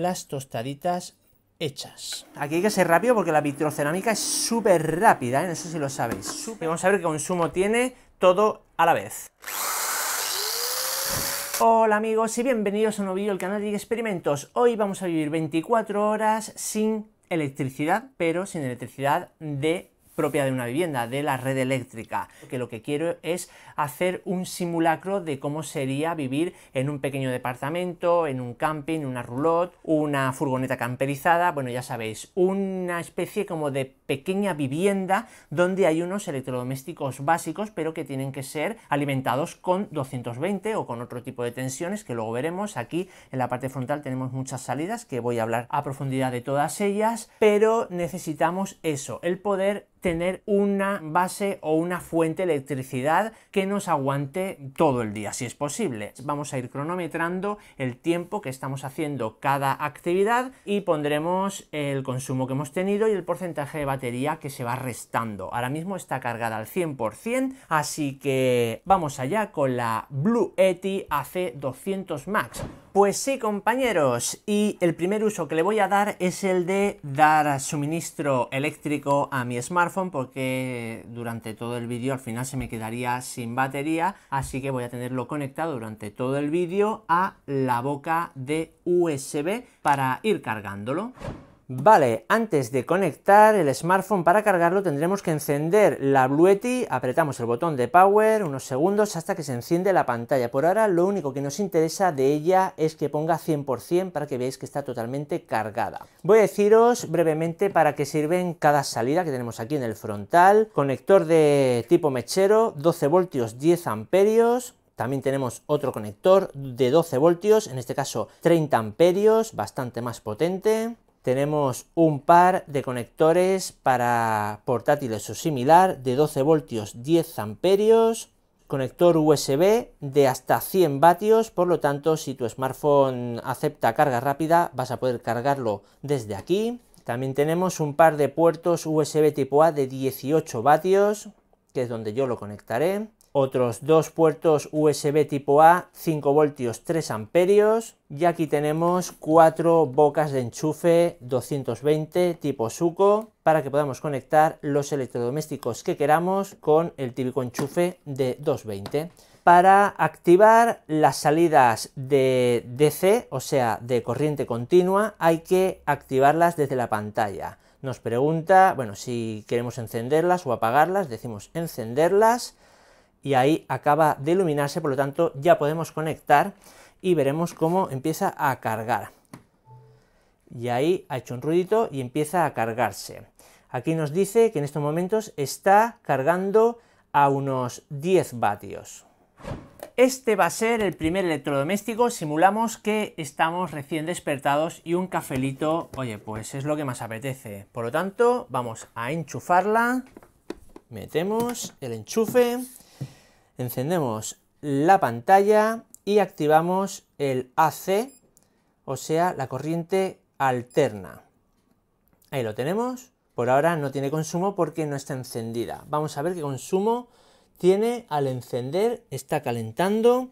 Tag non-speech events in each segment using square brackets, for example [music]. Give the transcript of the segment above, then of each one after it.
las tostaditas hechas. Aquí hay que ser rápido porque la vitrocerámica es súper rápida, en ¿eh? no si lo sabéis. Super... Vamos a ver qué consumo tiene todo a la vez. Hola amigos y bienvenidos a un nuevo vídeo del canal de Experimentos. Hoy vamos a vivir 24 horas sin electricidad, pero sin electricidad de propia de una vivienda, de la red eléctrica, que lo que quiero es hacer un simulacro de cómo sería vivir en un pequeño departamento, en un camping, una roulotte, una furgoneta camperizada, bueno ya sabéis, una especie como de pequeña vivienda donde hay unos electrodomésticos básicos pero que tienen que ser alimentados con 220 o con otro tipo de tensiones que luego veremos aquí en la parte frontal tenemos muchas salidas que voy a hablar a profundidad de todas ellas pero necesitamos eso, el poder tener una base o una fuente de electricidad que nos aguante todo el día, si es posible. Vamos a ir cronometrando el tiempo que estamos haciendo cada actividad y pondremos el consumo que hemos tenido y el porcentaje de batería que se va restando. Ahora mismo está cargada al 100%, así que vamos allá con la Blue Eti AC200 Max pues sí, compañeros, y el primer uso que le voy a dar es el de dar suministro eléctrico a mi smartphone porque durante todo el vídeo al final se me quedaría sin batería, así que voy a tenerlo conectado durante todo el vídeo a la boca de USB para ir cargándolo. Vale, antes de conectar el smartphone para cargarlo tendremos que encender la Blueti, apretamos el botón de power unos segundos hasta que se enciende la pantalla. Por ahora lo único que nos interesa de ella es que ponga 100% para que veáis que está totalmente cargada. Voy a deciros brevemente para qué sirven cada salida que tenemos aquí en el frontal. Conector de tipo mechero, 12 voltios 10 amperios, también tenemos otro conector de 12 voltios, en este caso 30 amperios, bastante más potente tenemos un par de conectores para portátiles o similar de 12 voltios 10 amperios, conector USB de hasta 100 vatios, por lo tanto si tu smartphone acepta carga rápida vas a poder cargarlo desde aquí. También tenemos un par de puertos USB tipo A de 18 vatios, que es donde yo lo conectaré otros dos puertos USB tipo A, 5 voltios, 3 amperios. Y aquí tenemos cuatro bocas de enchufe 220 tipo suco para que podamos conectar los electrodomésticos que queramos con el típico enchufe de 220. Para activar las salidas de DC, o sea, de corriente continua, hay que activarlas desde la pantalla. Nos pregunta, bueno, si queremos encenderlas o apagarlas, decimos encenderlas y ahí acaba de iluminarse, por lo tanto ya podemos conectar y veremos cómo empieza a cargar. Y ahí ha hecho un ruidito y empieza a cargarse. Aquí nos dice que en estos momentos está cargando a unos 10 vatios. Este va a ser el primer electrodoméstico, simulamos que estamos recién despertados y un cafelito, oye, pues es lo que más apetece. Por lo tanto, vamos a enchufarla, metemos el enchufe, Encendemos la pantalla y activamos el AC, o sea, la corriente alterna. Ahí lo tenemos. Por ahora no tiene consumo porque no está encendida. Vamos a ver qué consumo tiene al encender. Está calentando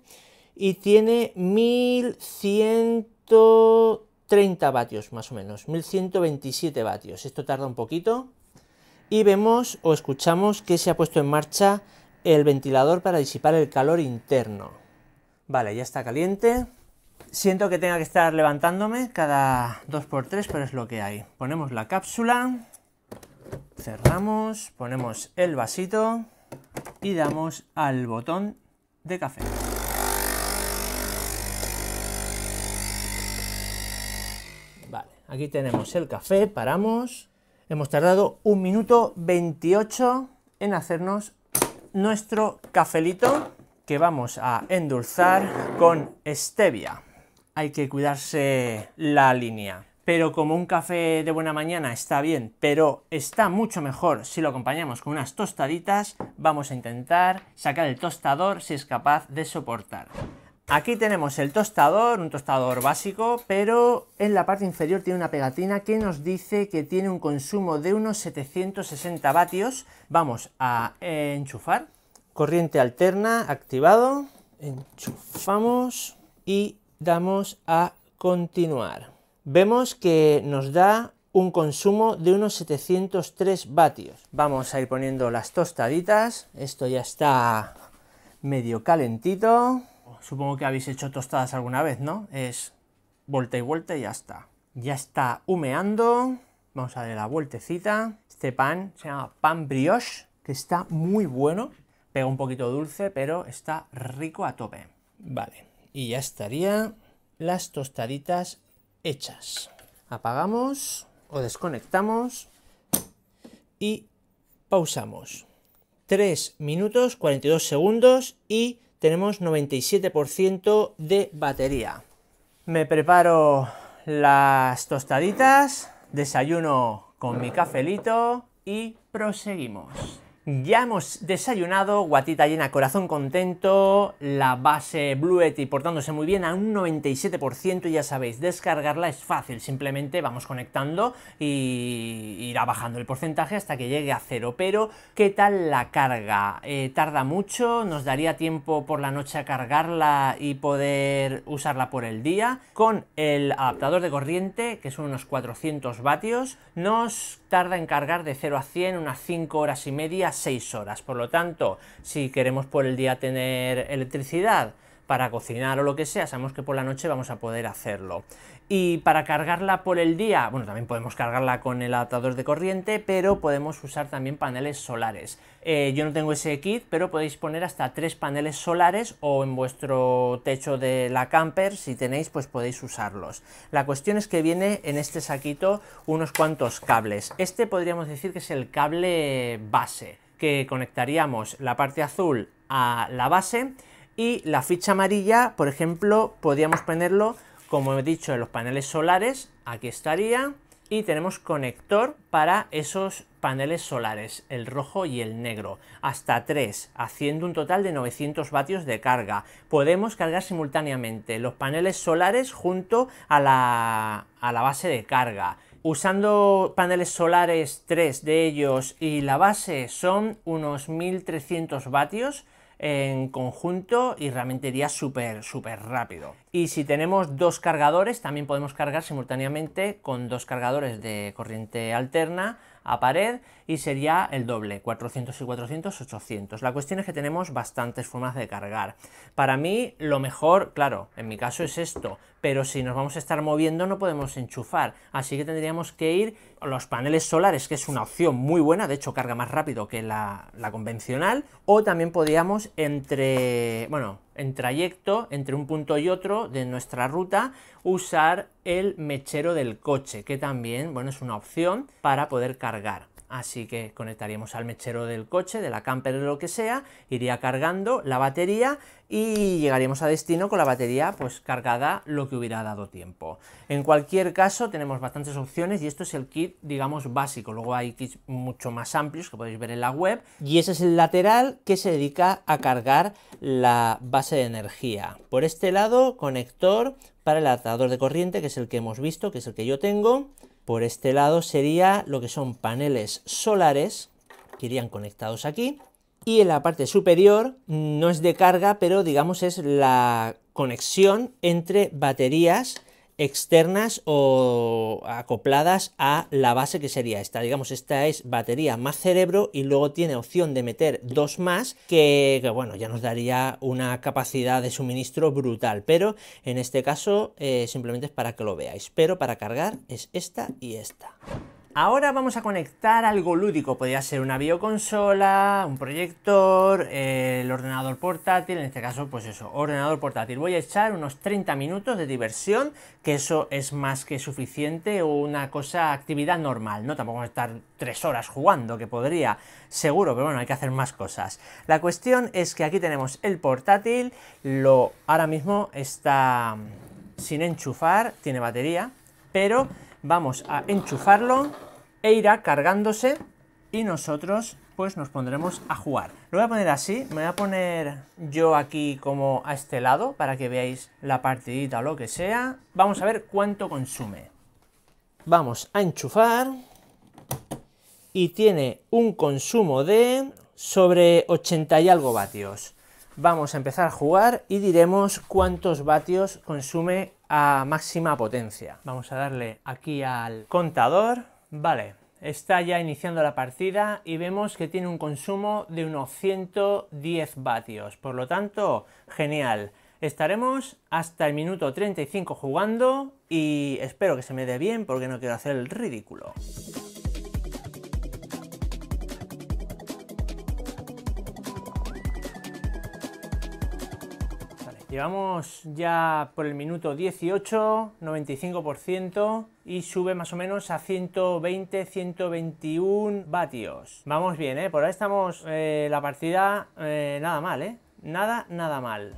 y tiene 1130 vatios más o menos. 1127 vatios. Esto tarda un poquito. Y vemos o escuchamos que se ha puesto en marcha el ventilador para disipar el calor interno. Vale, ya está caliente. Siento que tenga que estar levantándome cada 2 por 3 pero es lo que hay. Ponemos la cápsula, cerramos, ponemos el vasito y damos al botón de café. Vale, aquí tenemos el café, paramos. Hemos tardado un minuto 28 en hacernos nuestro cafelito que vamos a endulzar con stevia. Hay que cuidarse la línea. Pero como un café de buena mañana está bien, pero está mucho mejor si lo acompañamos con unas tostaditas, vamos a intentar sacar el tostador si es capaz de soportar. Aquí tenemos el tostador, un tostador básico, pero en la parte inferior tiene una pegatina que nos dice que tiene un consumo de unos 760 vatios. Vamos a enchufar. Corriente alterna, activado. Enchufamos y damos a continuar. Vemos que nos da un consumo de unos 703 vatios. Vamos a ir poniendo las tostaditas. Esto ya está medio calentito supongo que habéis hecho tostadas alguna vez, ¿no? Es vuelta y vuelta y ya está. Ya está humeando. Vamos a darle la vueltecita. Este pan se llama pan brioche, que está muy bueno. Pega un poquito dulce, pero está rico a tope. Vale, y ya estarían las tostaditas hechas. Apagamos o desconectamos y pausamos. 3 minutos 42 segundos y tenemos 97% de batería. Me preparo las tostaditas, desayuno con mi cafelito y proseguimos. Ya hemos desayunado, guatita llena, corazón contento, la base Blue Yeti portándose muy bien a un 97%, ya sabéis, descargarla es fácil, simplemente vamos conectando y irá bajando el porcentaje hasta que llegue a cero, pero ¿qué tal la carga? Eh, ¿Tarda mucho? ¿Nos daría tiempo por la noche a cargarla y poder usarla por el día? Con el adaptador de corriente, que son unos 400 vatios, nos tarda en cargar de 0 a 100 unas 5 horas y media, 6 horas. Por lo tanto, si queremos por el día tener electricidad, para cocinar o lo que sea, sabemos que por la noche vamos a poder hacerlo. Y para cargarla por el día, bueno, también podemos cargarla con el adaptador de corriente, pero podemos usar también paneles solares. Eh, yo no tengo ese kit, pero podéis poner hasta tres paneles solares o en vuestro techo de la camper, si tenéis, pues podéis usarlos. La cuestión es que viene en este saquito unos cuantos cables. Este podríamos decir que es el cable base, que conectaríamos la parte azul a la base y la ficha amarilla, por ejemplo, podríamos ponerlo, como he dicho, en los paneles solares, aquí estaría. Y tenemos conector para esos paneles solares, el rojo y el negro, hasta 3, haciendo un total de 900 vatios de carga. Podemos cargar simultáneamente los paneles solares junto a la, a la base de carga. Usando paneles solares, tres de ellos y la base son unos 1300 vatios, en conjunto y realmente iría súper, súper rápido. Y si tenemos dos cargadores, también podemos cargar simultáneamente con dos cargadores de corriente alterna a pared y sería el doble, 400 y 400, 800. La cuestión es que tenemos bastantes formas de cargar. Para mí lo mejor, claro, en mi caso es esto, pero si nos vamos a estar moviendo no podemos enchufar, así que tendríamos que ir los paneles solares, que es una opción muy buena, de hecho carga más rápido que la, la convencional, o también podríamos entre, bueno, en trayecto entre un punto y otro de nuestra ruta usar el mechero del coche, que también bueno, es una opción para poder cargar. Así que conectaríamos al mechero del coche, de la camper o lo que sea, iría cargando la batería y llegaríamos a destino con la batería pues cargada lo que hubiera dado tiempo. En cualquier caso tenemos bastantes opciones y esto es el kit digamos básico, luego hay kits mucho más amplios que podéis ver en la web y ese es el lateral que se dedica a cargar la base de energía. Por este lado conector para el adaptador de corriente que es el que hemos visto, que es el que yo tengo por este lado sería lo que son paneles solares, que irían conectados aquí. Y en la parte superior mm, no es de carga, pero digamos es la conexión entre baterías externas o acopladas a la base que sería esta. Digamos, esta es batería más cerebro y luego tiene opción de meter dos más que, bueno, ya nos daría una capacidad de suministro brutal, pero en este caso eh, simplemente es para que lo veáis. Pero para cargar es esta y esta. Ahora vamos a conectar algo lúdico, podría ser una bioconsola, un proyector, el ordenador portátil, en este caso pues eso, ordenador portátil. Voy a echar unos 30 minutos de diversión, que eso es más que suficiente o una cosa, actividad normal, ¿no? Tampoco estar tres horas jugando, que podría, seguro, pero bueno, hay que hacer más cosas. La cuestión es que aquí tenemos el portátil, lo ahora mismo está sin enchufar, tiene batería, pero... Vamos a enchufarlo e irá cargándose y nosotros pues nos pondremos a jugar. Lo voy a poner así, me voy a poner yo aquí como a este lado para que veáis la partidita o lo que sea. Vamos a ver cuánto consume. Vamos a enchufar y tiene un consumo de sobre 80 y algo vatios. Vamos a empezar a jugar y diremos cuántos vatios consume a máxima potencia. Vamos a darle aquí al contador Vale, está ya iniciando la partida y vemos que tiene un consumo de unos 110 vatios. Por lo tanto, genial. Estaremos hasta el minuto 35 jugando y espero que se me dé bien porque no quiero hacer el ridículo. Llevamos ya por el minuto 18, 95% y sube más o menos a 120, 121 vatios. Vamos bien, ¿eh? Por ahí estamos eh, la partida eh, nada mal, ¿eh? Nada, nada mal.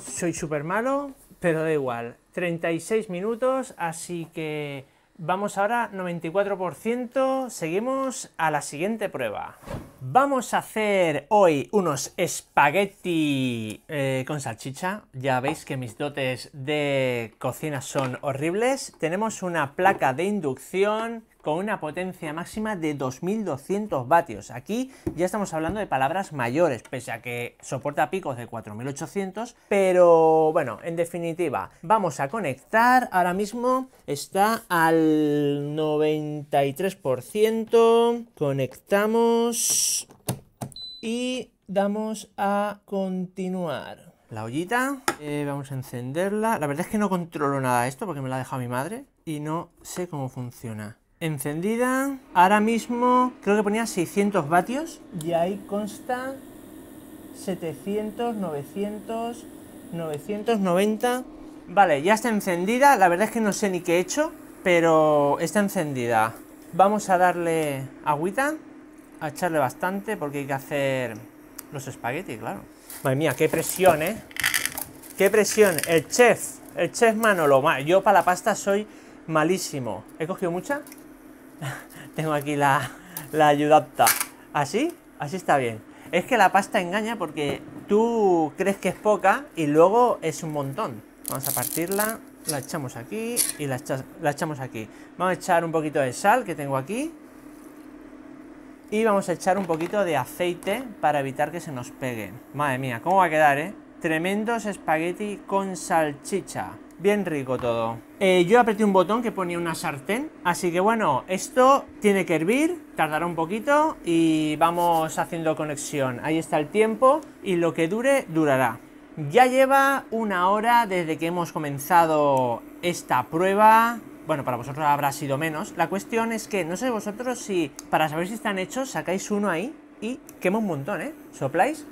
Soy súper malo, pero da igual. 36 minutos, así que vamos ahora 94%. Seguimos a la siguiente prueba. Vamos a hacer hoy unos espagueti eh, con salchicha. Ya veis que mis dotes de cocina son horribles. Tenemos una placa de inducción con una potencia máxima de 2200 vatios. Aquí ya estamos hablando de palabras mayores, pese a que soporta picos de 4800, pero bueno, en definitiva, vamos a conectar. Ahora mismo está al 93%. Conectamos y damos a continuar. La ollita, eh, vamos a encenderla. La verdad es que no controlo nada esto porque me la ha dejado mi madre y no sé cómo funciona encendida. Ahora mismo creo que ponía 600 vatios y ahí consta 700, 900, 990. Vale, ya está encendida. La verdad es que no sé ni qué he hecho, pero está encendida. Vamos a darle agüita, a echarle bastante porque hay que hacer los espaguetis, claro. Madre mía, qué presión, ¿eh? Qué presión. El chef, el chef Manolo. Yo para la pasta soy malísimo. ¿He cogido mucha? [laughs] tengo aquí la, la ayudapta. Así, así está bien. Es que la pasta engaña porque tú crees que es poca y luego es un montón. Vamos a partirla, la echamos aquí y la, la echamos aquí. Vamos a echar un poquito de sal que tengo aquí. Y vamos a echar un poquito de aceite para evitar que se nos pegue. Madre mía, ¿cómo va a quedar, eh? Tremendos espagueti con salchicha. Bien rico todo. Eh, yo apreté un botón que ponía una sartén, así que bueno, esto tiene que hervir, tardará un poquito y vamos haciendo conexión. Ahí está el tiempo y lo que dure, durará. Ya lleva una hora desde que hemos comenzado esta prueba, bueno, para vosotros habrá sido menos. La cuestión es que, no sé vosotros si, para saber si están hechos, sacáis uno ahí y quema un montón, ¿eh? Sopláis,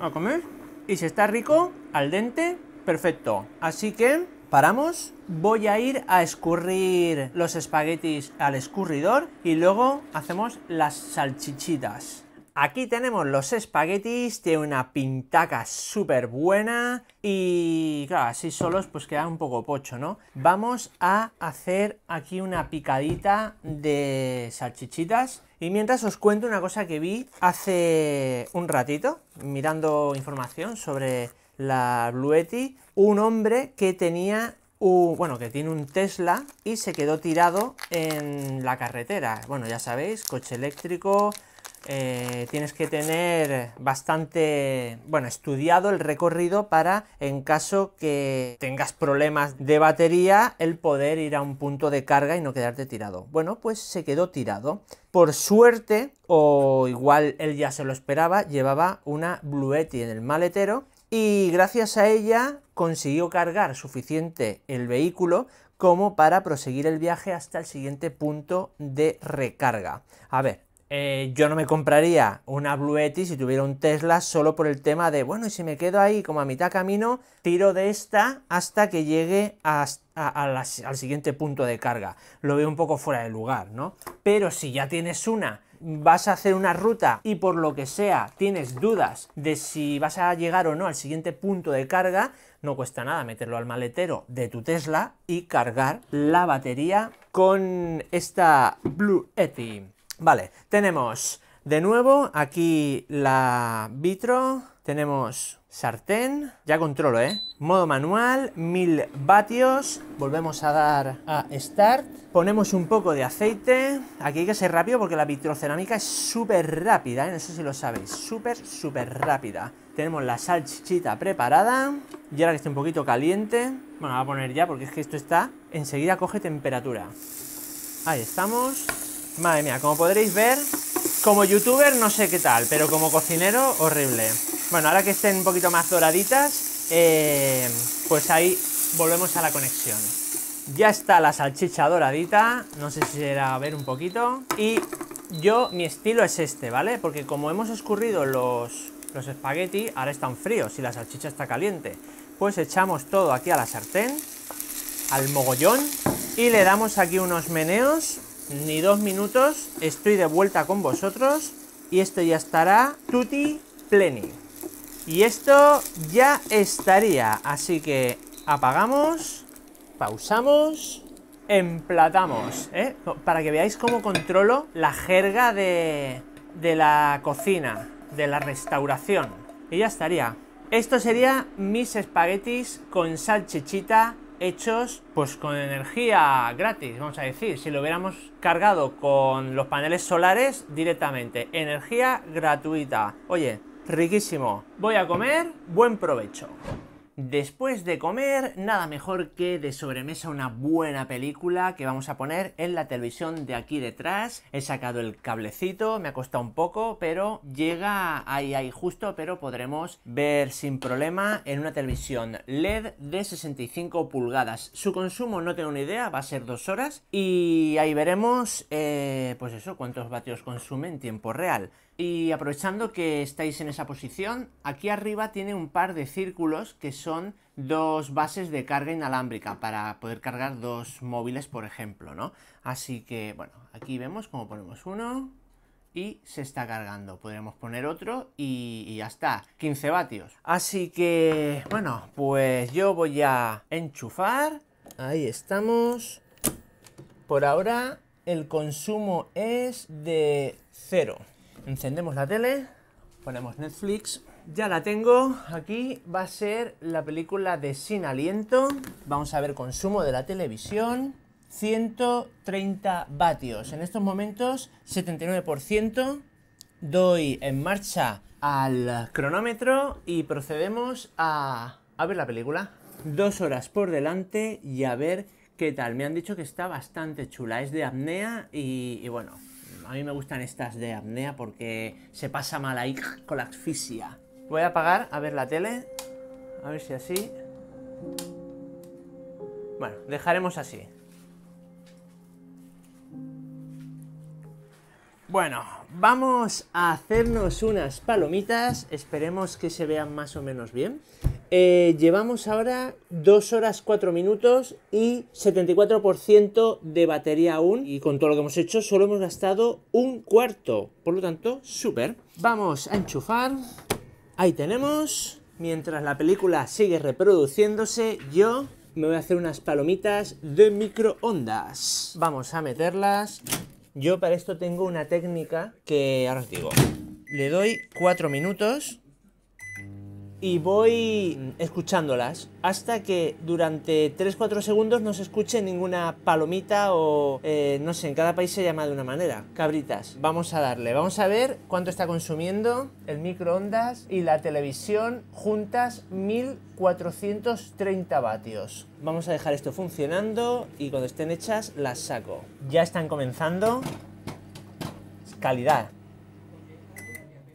a comer, y si está rico, al dente, Perfecto. Así que paramos. Voy a ir a escurrir los espaguetis al escurridor y luego hacemos las salchichitas. Aquí tenemos los espaguetis, tiene una pintaca súper buena y claro, así solos pues queda un poco pocho, ¿no? Vamos a hacer aquí una picadita de salchichitas y mientras os cuento una cosa que vi hace un ratito mirando información sobre la Blueti, un hombre que tenía un, bueno, que tiene un Tesla y se quedó tirado en la carretera. Bueno, ya sabéis, coche eléctrico, eh, tienes que tener bastante, bueno, estudiado el recorrido para, en caso que tengas problemas de batería, el poder ir a un punto de carga y no quedarte tirado. Bueno, pues se quedó tirado. Por suerte, o igual él ya se lo esperaba, llevaba una Bluetti en el maletero y gracias a ella consiguió cargar suficiente el vehículo como para proseguir el viaje hasta el siguiente punto de recarga. A ver, eh, yo no me compraría una Blue si tuviera un Tesla solo por el tema de, bueno, y si me quedo ahí como a mitad camino, tiro de esta hasta que llegue al siguiente punto de carga. Lo veo un poco fuera de lugar, ¿no? Pero si ya tienes una vas a hacer una ruta y por lo que sea tienes dudas de si vas a llegar o no al siguiente punto de carga, no cuesta nada meterlo al maletero de tu Tesla y cargar la batería con esta Blue Eti. Vale, tenemos de nuevo aquí la vitro, tenemos sartén, ya controlo, ¿eh? Modo manual, 1000 vatios, volvemos a dar a Start, ponemos un poco de aceite, aquí hay que ser rápido porque la vitrocerámica es súper rápida, ¿eh? no sé si lo sabéis, súper, súper rápida. Tenemos la salchichita preparada, y ahora que esté un poquito caliente, bueno, la voy a poner ya porque es que esto está, enseguida coge temperatura. Ahí estamos, madre mía, como podréis ver, como youtuber no sé qué tal, pero como cocinero, horrible. Bueno, ahora que estén un poquito más doraditas, eh, pues ahí volvemos a la conexión. Ya está la salchicha doradita, no sé si será a ver un poquito. Y yo, mi estilo es este, ¿vale? Porque como hemos escurrido los, los espagueti, ahora están fríos y la salchicha está caliente. Pues echamos todo aquí a la sartén, al mogollón, y le damos aquí unos meneos, ni dos minutos, estoy de vuelta con vosotros, y esto ya estará tutti pleni. Y esto ya estaría. Así que apagamos, pausamos, emplatamos, ¿eh? Para que veáis cómo controlo la jerga de, la cocina, de la restauración. Y ya estaría. Esto sería mis espaguetis con salchichita hechos pues con energía gratis, vamos a decir, si lo hubiéramos cargado con los paneles solares directamente, energía gratuita. Oye, riquísimo. Voy a comer, buen provecho. Después de comer, nada mejor que de sobremesa una buena película que vamos a poner en la televisión de aquí detrás. He sacado el cablecito, me ha costado un poco, pero llega ahí, ahí justo, pero podremos ver sin problema en una televisión LED de 65 pulgadas. Su consumo no tengo ni idea, va a ser dos horas y ahí veremos, eh, pues eso, cuántos vatios consume en tiempo real. Y aprovechando que estáis en esa posición, aquí arriba tiene un par de círculos que son dos bases de carga inalámbrica para poder cargar dos móviles, por ejemplo, ¿no? Así que, bueno, aquí vemos cómo ponemos uno y se está cargando. Podremos poner otro y, y ya está, 15 vatios. Así que, bueno, pues yo voy a enchufar. Ahí estamos. Por ahora el consumo es de cero. Encendemos la tele, ponemos Netflix. Ya la tengo, aquí va a ser la película de Sin Aliento. Vamos a ver consumo de la televisión. 130 vatios. En estos momentos 79%. Doy en marcha al cronómetro y procedemos a, ver la película. Dos horas por delante y a ver qué tal. Me han dicho que está bastante chula. Es de apnea y bueno, a mí me gustan estas de apnea porque se pasa mal ahí [laughs] con la asfixia. Voy a apagar a ver la tele. A ver si así. Bueno, dejaremos así. Bueno, vamos a hacernos unas palomitas. Esperemos que se vean más o menos bien. Eh, llevamos ahora 2 horas 4 minutos y 74% de batería aún. Y con todo lo que hemos hecho, solo hemos gastado un cuarto. Por lo tanto, súper. Vamos a enchufar. Ahí tenemos. Mientras la película sigue reproduciéndose, yo me voy a hacer unas palomitas de microondas. Vamos a meterlas yo para esto tengo una técnica que ahora os digo. Le doy cuatro minutos y voy escuchándolas hasta que durante 3-4 segundos no se escuche ninguna palomita o eh, no sé, en cada país se llama de una manera. Cabritas, vamos a darle, vamos a ver cuánto está consumiendo el microondas y la televisión juntas 1430 vatios. Vamos a dejar esto funcionando y cuando estén hechas las saco. Ya están comenzando. Calidad.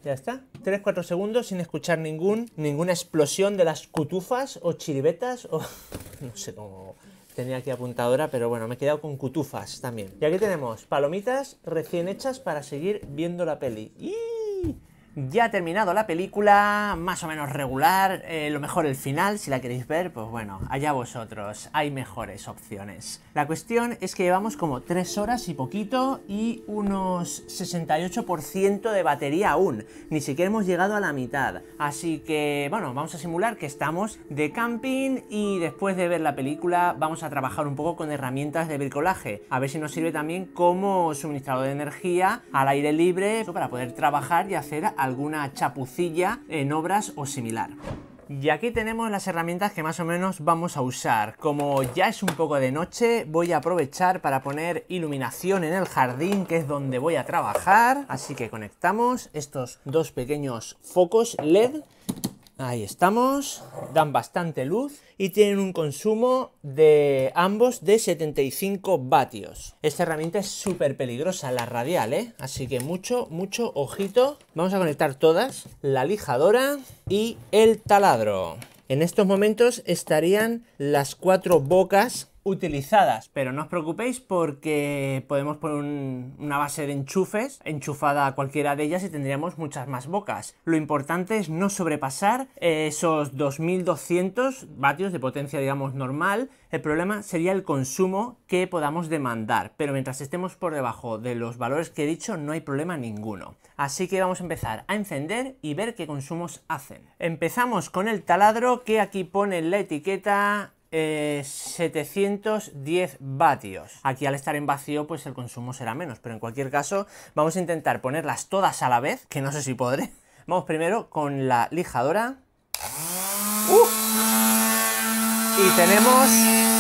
Ya está. 3-4 segundos sin escuchar ningún, ninguna explosión de las cutufas o chiribetas o... [laughs] no sé cómo tenía aquí apuntadora, pero bueno, me he quedado con cutufas también. Y aquí tenemos palomitas recién hechas para seguir viendo la peli. Ya ha terminado la película, más o menos regular, eh, lo mejor el final, si la queréis ver, pues bueno, allá vosotros, hay mejores opciones. La cuestión es que llevamos como 3 horas y poquito y unos 68% de batería aún, ni siquiera hemos llegado a la mitad. Así que, bueno, vamos a simular que estamos de camping y después de ver la película vamos a trabajar un poco con herramientas de bricolaje, a ver si nos sirve también como suministrador de energía al aire libre para poder trabajar y hacer alguna chapucilla en obras o similar. Y aquí tenemos las herramientas que más o menos vamos a usar. Como ya es un poco de noche, voy a aprovechar para poner iluminación en el jardín, que es donde voy a trabajar. Así que conectamos estos dos pequeños focos LED Ahí estamos, dan bastante luz y tienen un consumo de ambos de 75 vatios. Esta herramienta es súper peligrosa, la radial, ¿eh? Así que mucho, mucho ojito. Vamos a conectar todas, la lijadora y el taladro. En estos momentos estarían las cuatro bocas utilizadas. Pero no os preocupéis porque podemos poner una base de enchufes enchufada a cualquiera de ellas y tendríamos muchas más bocas. Lo importante es no sobrepasar esos 2200 vatios de potencia, digamos, normal. El problema sería el consumo que podamos demandar, pero mientras estemos por debajo de los valores que he dicho no hay problema ninguno. Así que vamos a empezar a encender y ver qué consumos hacen. Empezamos con el taladro que aquí pone la etiqueta 710 eh, vatios. Aquí al estar en vacío pues el consumo será menos, pero en cualquier caso vamos a intentar ponerlas todas a la vez, que no sé si podré. [laughs] Vamos primero con la lijadora. Y tenemos,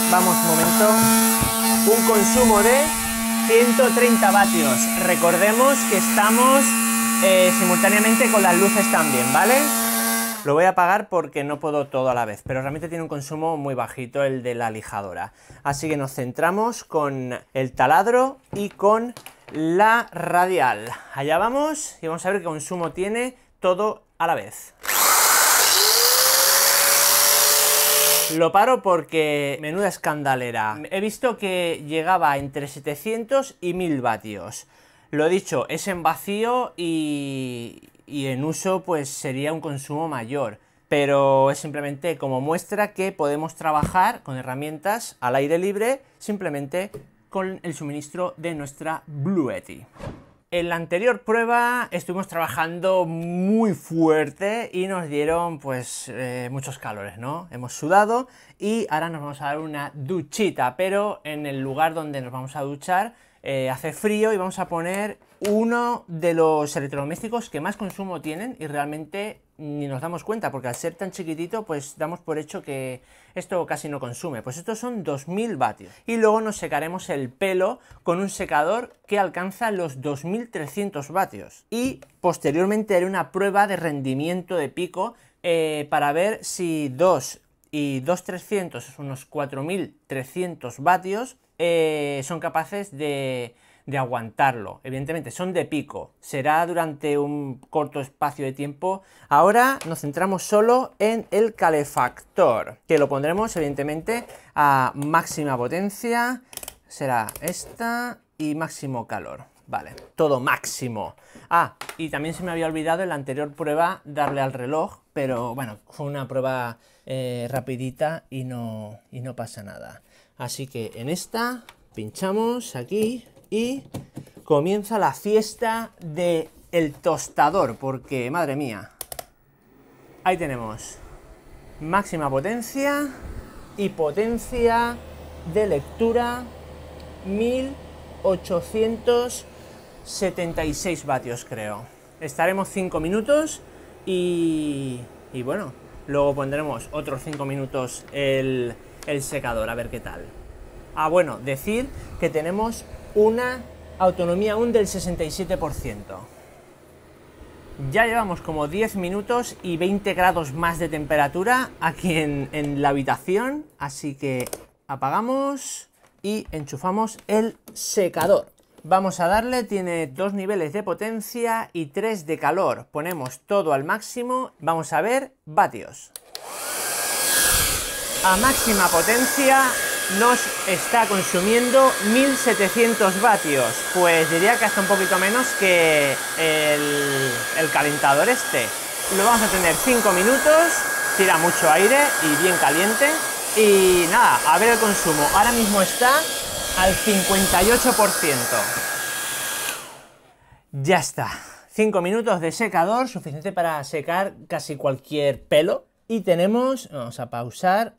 vamos un momento, un consumo de 130 vatios. Recordemos que estamos eh, simultáneamente con las luces también, ¿vale? Lo voy a apagar porque no puedo todo a la vez, pero realmente tiene un consumo muy bajito el de la lijadora. Así que nos centramos con el taladro y con la radial. Allá vamos y vamos a ver qué consumo tiene todo a la vez. Lo paro porque menuda escandalera. He visto que llegaba entre 700 y 1000 vatios. Lo he dicho, es en vacío y, y en uso pues sería un consumo mayor. Pero es simplemente como muestra que podemos trabajar con herramientas al aire libre simplemente con el suministro de nuestra Blue En la anterior prueba estuvimos trabajando muy fuerte y nos dieron pues eh, muchos calores, ¿no? Hemos sudado y ahora nos vamos a dar una duchita, pero en el lugar donde nos vamos a duchar eh, hace frío y vamos a poner uno de los electrodomésticos que más consumo tienen y realmente ni nos damos cuenta porque al ser tan chiquitito pues damos por hecho que esto casi no consume. Pues estos son 2000 vatios. Y luego nos secaremos el pelo con un secador que alcanza los 2300 vatios. Y posteriormente haré una prueba de rendimiento de pico eh, para ver si dos y 2300 es unos 4300 vatios, eh, son capaces de, de aguantarlo. Evidentemente, son de pico. Será durante un corto espacio de tiempo. Ahora nos centramos solo en el calefactor, que lo pondremos, evidentemente, a máxima potencia. Será esta y máximo calor. Vale, todo máximo. Ah, y también se me había olvidado en la anterior prueba darle al reloj, pero bueno, fue una prueba eh, rapidita y no, y no pasa nada. Así que en esta pinchamos aquí y comienza la fiesta de el tostador, porque madre mía, ahí tenemos máxima potencia y potencia de lectura 1876 vatios creo. Estaremos 5 minutos y, y bueno, Luego pondremos otros 5 minutos el, secador, a ver qué tal. Ah, bueno, decir que tenemos una autonomía aún del 67%. Ya llevamos como 10 minutos y 20 grados más de temperatura aquí en, la habitación, así que apagamos y enchufamos el secador. Vamos a darle, tiene dos niveles de potencia y tres de calor. Ponemos todo al máximo, vamos a ver vatios. A máxima potencia nos está consumiendo 1700 vatios, pues diría que hasta un poquito menos que el, el calentador este. Lo vamos a tener 5 minutos, tira mucho aire y bien caliente. Y nada, a ver el consumo. Ahora mismo está al 58%. Ya está. 5 minutos de secador, suficiente para secar casi cualquier pelo. Y tenemos, vamos a pausar,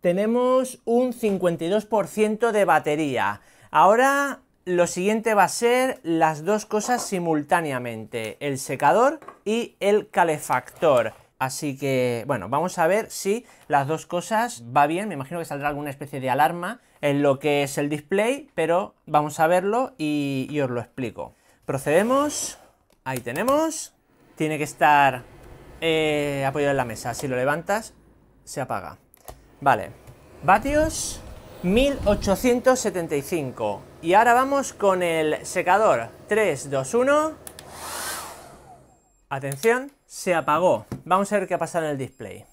tenemos un 52% de batería. Ahora lo siguiente va a ser las dos cosas simultáneamente, el secador y el calefactor. Así que, bueno, vamos a ver si las dos cosas va bien. Me imagino que saldrá alguna especie de alarma en lo que es el display, pero vamos a verlo y, os lo explico. Procedemos. Ahí tenemos. Tiene que estar eh, apoyado en la mesa. Si lo levantas, se apaga. Vale. Vatios 1875. Y ahora vamos con el secador. 3, 2, 1. Atención se apagó. Vamos a ver qué ha pasado en el display.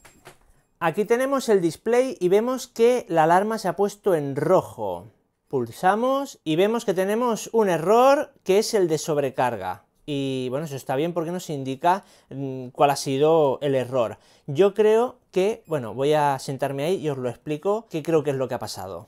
Aquí tenemos el display y vemos que la alarma se ha puesto en rojo. Pulsamos y vemos que tenemos un error que es el de sobrecarga. Y bueno, eso está bien porque nos indica mm, cuál ha sido el error. Yo creo que, bueno, voy a sentarme ahí y os lo explico, qué creo que es lo que ha pasado.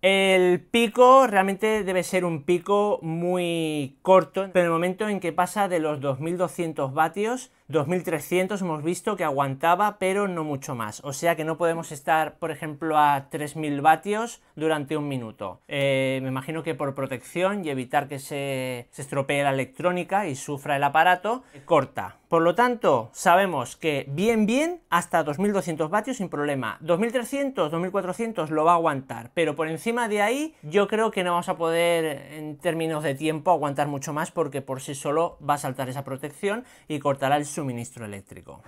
El pico realmente debe ser un pico muy corto, pero en el momento en que pasa de los 2200 vatios 2300 hemos visto que aguantaba, pero no mucho más. O sea que no podemos estar, por ejemplo, a 3000 vatios durante un minuto. Eh, me imagino que por protección y evitar que se, se estropee la electrónica y sufra el aparato, eh, corta. Por lo tanto, sabemos que bien, bien, hasta 2200 vatios sin problema. 2300, 2400 lo va a aguantar, pero por encima de ahí yo creo que no vamos a poder, en términos de tiempo, aguantar mucho más porque por sí solo va a saltar esa protección y cortará el suministro eléctrico.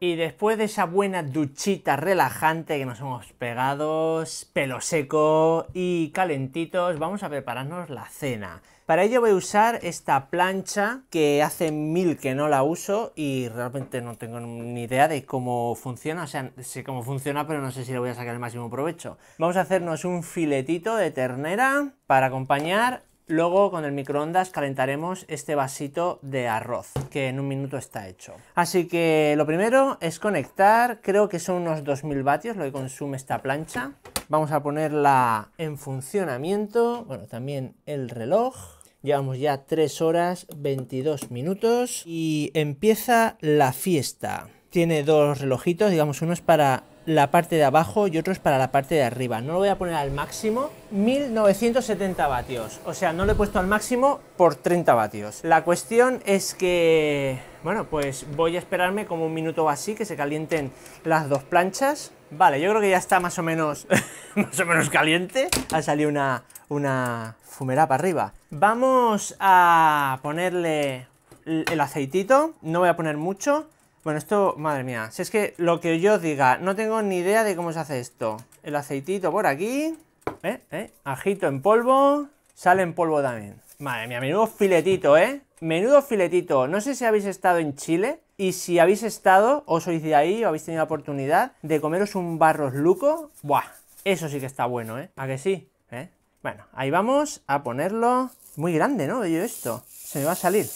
Y después de esa buena duchita relajante que nos hemos pegado, pelo seco y calentitos, vamos a prepararnos la cena. Para ello voy a usar esta plancha que hace mil que no la uso y realmente no tengo ni idea de cómo funciona. O sea, sé cómo funciona, pero no sé si le voy a sacar el máximo provecho. Vamos a hacernos un filetito de ternera para acompañar Luego con el microondas calentaremos este vasito de arroz, que en un minuto está hecho. Así que lo primero es conectar, creo que son unos 2000 vatios lo que consume esta plancha. Vamos a ponerla en funcionamiento, bueno, también el reloj. Llevamos ya 3 horas 22 minutos y empieza la fiesta. Tiene dos relojitos, digamos, uno es para la parte de abajo y otro es para la parte de arriba. No lo voy a poner al máximo. 1970 vatios. O sea, no lo he puesto al máximo por 30 vatios. La cuestión es que, bueno, pues voy a esperarme como un minuto o así que se calienten las dos planchas. Vale, yo creo que ya está más o menos, [laughs] más o menos caliente. Ha salido una, una fumera para arriba. Vamos a ponerle el aceitito. No voy a poner mucho. Bueno, esto, madre mía, si es que lo que yo diga, no tengo ni idea de cómo se hace esto. El aceitito por aquí, ¿eh? ¿eh? Ajito en polvo, sale en polvo también. Madre mía, menudo filetito, ¿eh? Menudo filetito. No sé si habéis estado en Chile y si habéis estado, o sois de ahí, o habéis tenido la oportunidad de comeros un barros luco. Buah, eso sí que está bueno, ¿eh? ¿A que sí? ¿Eh? Bueno, ahí vamos a ponerlo. Muy grande, ¿no? Yo esto. Se me va a salir.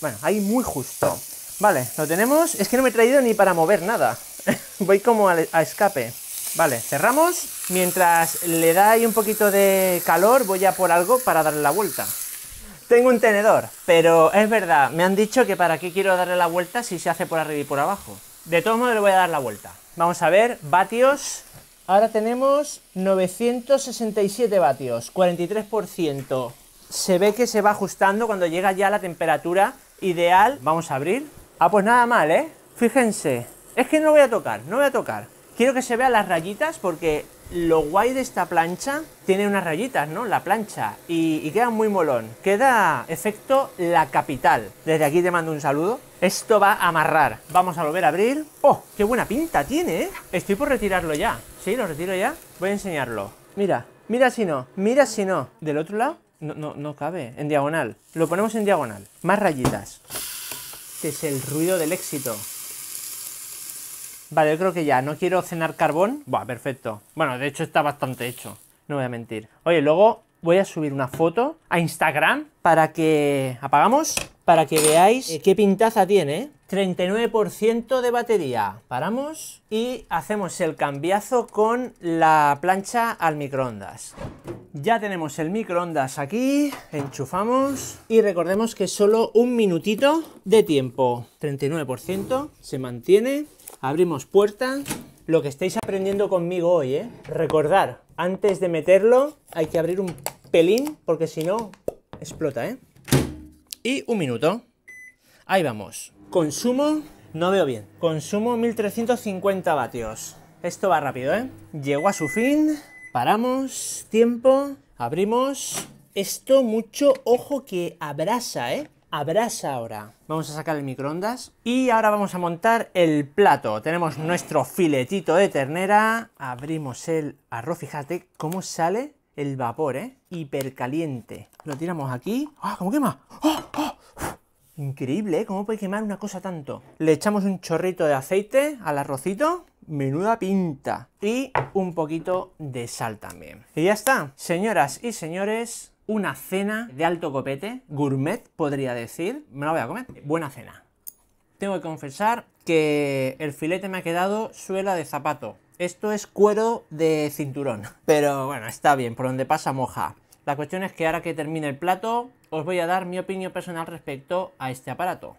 Bueno, ahí muy justo. Vale, lo tenemos. Es que no me he traído ni para mover nada. [laughs] Voy como a, escape. Vale, cerramos. Mientras le da ahí un poquito de calor, voy a por algo para darle la vuelta. Tengo un tenedor, pero es verdad, me han dicho que para qué quiero darle la vuelta si se hace por arriba y por abajo. De todos modos le voy a dar la vuelta. Vamos a ver, vatios. Ahora tenemos 967 vatios, 43%. Se ve que se va ajustando cuando llega ya la temperatura ideal. Vamos a abrir. Ah, pues nada mal, ¿eh? Fíjense. Es que no voy a tocar, no voy a tocar. Quiero que se vean las rayitas porque lo guay de esta plancha tiene unas rayitas, ¿no? La plancha. Y, queda muy molón. Queda efecto la capital. Desde aquí te mando un saludo. Esto va a amarrar. Vamos a volver a abrir. ¡Oh! ¡Qué buena pinta tiene, eh! Estoy por retirarlo ya. ¿Sí? ¿Lo retiro ya? Voy a enseñarlo. Mira, mira si no, mira si no. Del otro lado, no, no, no cabe. En diagonal. Lo ponemos en diagonal. Más rayitas. Este es el ruido del éxito. Vale, yo creo que ya. No quiero cenar carbón. Buah, perfecto. Bueno, de hecho está bastante hecho. No voy a mentir. Oye, luego voy a subir una foto a Instagram para que... Apagamos. Para que veáis qué pintaza tiene, ¿eh? 39% de batería. Paramos y hacemos el cambiazo con la plancha al microondas. Ya tenemos el microondas aquí, enchufamos y recordemos que solo un minutito de tiempo. 39% se mantiene, abrimos puerta. Lo que estáis aprendiendo conmigo hoy, ¿eh? recordar, antes de meterlo hay que abrir un pelín porque si no explota. ¿eh? Y un minuto. Ahí vamos. Consumo, no veo bien. Consumo 1350 vatios. Esto va rápido, ¿eh? Llegó a su fin. Paramos. Tiempo. Abrimos. Esto mucho ojo que abrasa, ¿eh? Abrasa ahora. Vamos a sacar el microondas. Y ahora vamos a montar el plato. Tenemos nuestro filetito de ternera. Abrimos el arroz. Fíjate cómo sale el vapor, ¿eh? Hipercaliente. Lo tiramos aquí. ¡Ah, cómo quema! ¡Oh, oh Increíble, ¿eh? ¿Cómo puede quemar una cosa tanto? Le echamos un chorrito de aceite al arrocito. Menuda pinta. Y un poquito de sal también. Y ya está. Señoras y señores, una cena de alto copete. Gourmet, podría decir. Me la voy a comer. Buena cena. Tengo que confesar que el filete me ha quedado suela de zapato. Esto es cuero de cinturón. Pero bueno, está bien, por donde pasa moja. La cuestión es que ahora que termine el plato, os voy a dar mi opinión personal respecto a este aparato.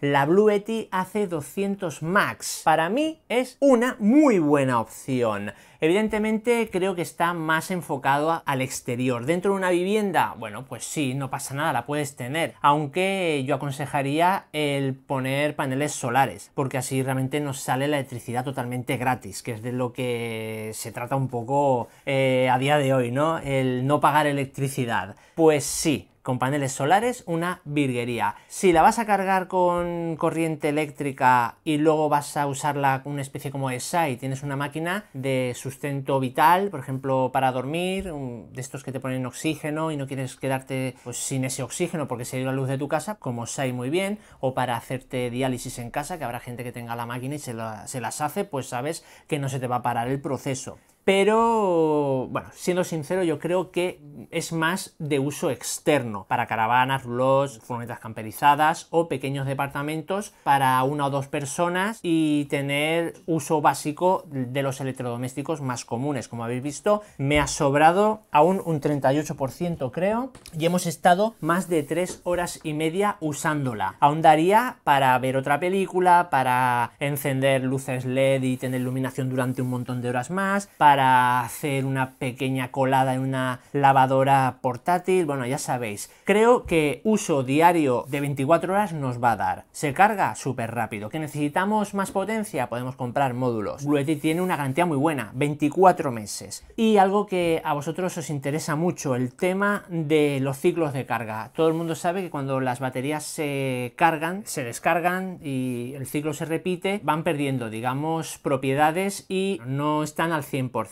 La Blue hace AC200 Max para mí es una muy buena opción. Evidentemente creo que está más enfocado al exterior. Dentro de una vivienda, bueno, pues sí, no pasa nada, la puedes tener. Aunque yo aconsejaría el poner paneles solares, porque así realmente nos sale la electricidad totalmente gratis, que es de lo que se trata un poco eh, a día de hoy, ¿no? El no pagar electricidad. Pues sí, con paneles solares una virguería. Si la vas a cargar con corriente eléctrica y luego vas a usarla una especie como esa y tienes una máquina de sustento vital, por ejemplo, para dormir, de estos que te ponen oxígeno y no quieres quedarte pues, sin ese oxígeno porque se ido la luz de tu casa, como SAI muy bien, o para hacerte diálisis en casa, que habrá gente que tenga la máquina y se las hace, pues sabes que no se te va a parar el proceso pero bueno, siendo sincero, yo creo que es más de uso externo para caravanas, rulos, furgonetas camperizadas o pequeños departamentos para una o dos personas y tener uso básico de los electrodomésticos más comunes. Como habéis visto, me ha sobrado aún un 38%, creo, y hemos estado más de tres horas y media usándola. Aún daría para ver otra película, para encender luces LED y tener iluminación durante un montón de horas más, para hacer una pequeña colada en una lavadora portátil, bueno, ya sabéis. Creo que uso diario de 24 horas nos va a dar. Se carga súper rápido. ¿Que necesitamos más potencia? Podemos comprar módulos. Blue tiene una garantía muy buena, 24 meses. Y algo que a vosotros os interesa mucho, el tema de los ciclos de carga. Todo el mundo sabe que cuando las baterías se cargan, se descargan y el ciclo se repite, van perdiendo, digamos, propiedades y no están al 100%.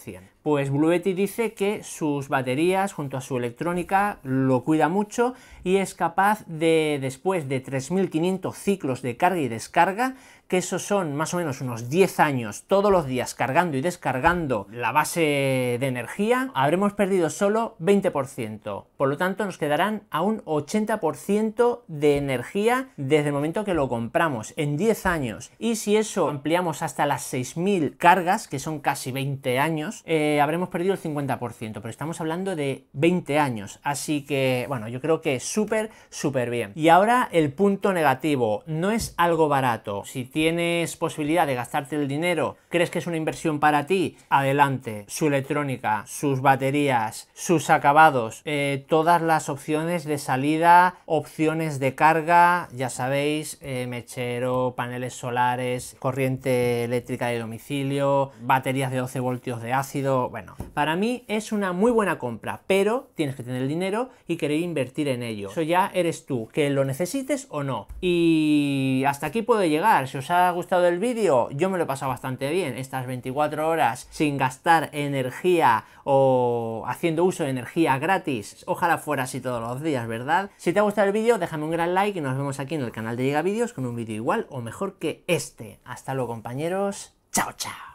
Pues Bluetti dice que sus baterías junto a su electrónica lo cuida mucho y es capaz de, después de 3.500 ciclos de carga y descarga, que eso son más o menos unos 10 años todos los días cargando y descargando la base de energía, habremos perdido solo 20%. Por lo tanto, nos quedarán a un 80% de energía desde el momento que lo compramos, en 10 años. Y si eso ampliamos hasta las 6.000 cargas, que son casi 20 años, eh, habremos perdido el 50%. Pero estamos hablando de 20 años. Así que, bueno, yo creo que súper, súper bien. Y ahora el punto negativo. No es algo barato. Si tienes posibilidad de gastarte el dinero, crees que es una inversión para ti, adelante. Su electrónica, sus baterías, sus acabados, eh, todas las opciones de salida, opciones de carga, ya sabéis, eh, mechero, paneles solares, corriente eléctrica de domicilio, baterías de 12 voltios de ácido, bueno, para mí es una muy buena compra, pero tienes que tener el dinero y querer invertir en ello. Eso ya eres tú, que lo necesites o no. Y hasta aquí puedo llegar. Si os ha gustado el vídeo, yo me lo he pasado bastante bien, estas 24 horas sin gastar energía o haciendo uso de energía gratis, ojalá fuera así todos los días, ¿verdad? Si te ha gustado el vídeo, déjame un gran like y nos vemos aquí en el canal de Llega Vídeos con un vídeo igual o mejor que este. Hasta luego compañeros, chao chao.